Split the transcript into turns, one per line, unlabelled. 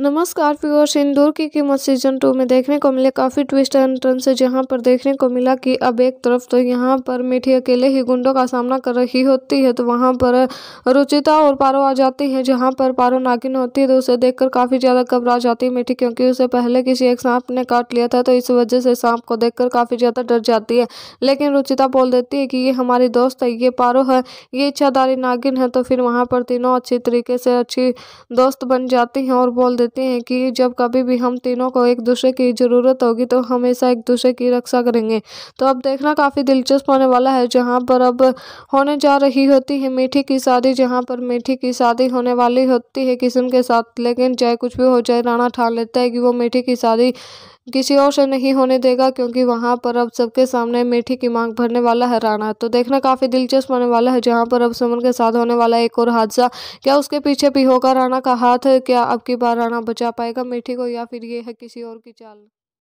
नमस्कार व्यूअर्स इंदौर की कीमत सीजन टू में देखने को मिले काफ़ी ट्विस्ट एंड टर्न से जहां पर देखने को मिला कि अब एक तरफ तो यहां पर मीठी अकेले ही गुंडों का सामना कर रही होती है तो वहां पर रुचिता और पारो आ जाती है जहां पर पारो नागिन होती है तो उसे देखकर काफ़ी ज़्यादा घबरा जाती है मीठी क्योंकि उसे पहले किसी एक सांप ने काट लिया था तो इस वजह से सांप को देख काफ़ी ज़्यादा डर जाती है लेकिन रुचिता बोल देती है कि ये हमारी दोस्त है ये पारो है ये इच्छादारी नागिन है तो फिर वहाँ पर तीनों अच्छी तरीके से अच्छी दोस्त बन जाती हैं और बोल देती देते हैं कि जब कभी भी हम तीनों को एक दूसरे की ज़रूरत होगी तो हमेशा एक दूसरे की रक्षा करेंगे तो अब देखना काफ़ी दिलचस्प होने वाला है जहाँ पर अब होने जा रही होती है मीठी की शादी जहाँ पर मीठी की शादी होने वाली होती है किस्म के साथ लेकिन चाहे कुछ भी हो जाए राणा ठान लेता है कि वो मीठी की शादी किसी और से नहीं होने देगा क्योंकि वहाँ पर अब सबके सामने मीठी की मांग भरने वाला है राणा तो देखना काफ़ी दिलचस्प होने वाला है जहाँ पर अब सुमन के साथ होने वाला एक और हादसा क्या उसके पीछे भी होगा राणा का हाथ क्या अब की बार राणा बचा पाएगा मीठी को या फिर ये है किसी और की चाल